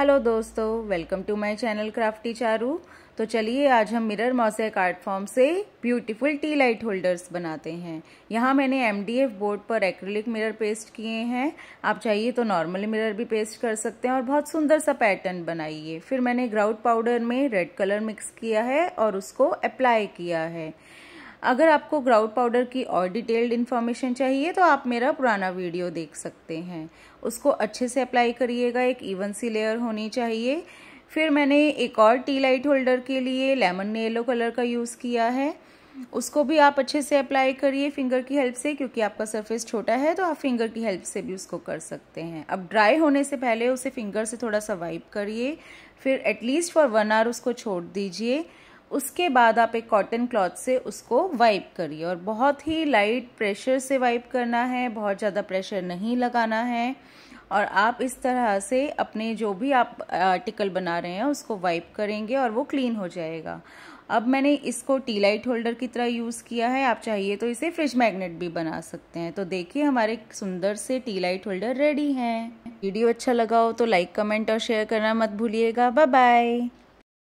hello दोस्तों welcome to my channel crafty Charu तो चलिए आज हम मिरर मोसेक आर्ट फॉर्म से ब्यूटीफुल टी लाइट होल्डर्स बनाते हैं यहाँ मैंने एमडीएफ बोर्ड पर एक्रिलिक मिरर पेस्ट किए हैं आप चाहिए तो नॉर्मल मिरर भी पेस्ट कर सकते हैं और बहुत सुंदर सा पैटर्न बनाइए फिर मैंने ग्राउट पाउडर में रेड कलर मिक्स किया है और उसको अप्लाई किया है अगर आपको ग्राउंड पाउडर की और डिटेल्ड इन्फॉर्मेशन चाहिए तो आप मेरा पुराना वीडियो देख सकते हैं उसको अच्छे से अप्लाई करिएगा एक इवन सी लेयर होनी चाहिए फिर मैंने एक और टी लाइट होल्डर के लिए लेमन ने येलो कलर का यूज़ किया है उसको भी आप अच्छे से अप्लाई करिए फिंगर की हेल्प से क्योंकि आपका सरफेस छोटा है तो आप फिंगर की हेल्प से भी उसको कर सकते हैं अब ड्राई होने से पहले उसे फिंगर से थोड़ा सा वाइप करिए फिर एटलीस्ट फॉर वन आवर उसको छोड़ दीजिए उसके बाद आप एक कॉटन क्लॉथ से उसको वाइप करिए और बहुत ही लाइट प्रेशर से वाइप करना है बहुत ज़्यादा प्रेशर नहीं लगाना है और आप इस तरह से अपने जो भी आप आर्टिकल बना रहे हैं उसको वाइप करेंगे और वो क्लीन हो जाएगा अब मैंने इसको टी लाइट होल्डर की तरह यूज़ किया है आप चाहिए तो इसे फ्रिज मैग्नेट भी बना सकते हैं तो देखिए हमारे सुंदर से टी लाइट होल्डर रेडी हैं वीडियो अच्छा लगा हो तो लाइक कमेंट और शेयर करना मत भूलिएगा बाय बाय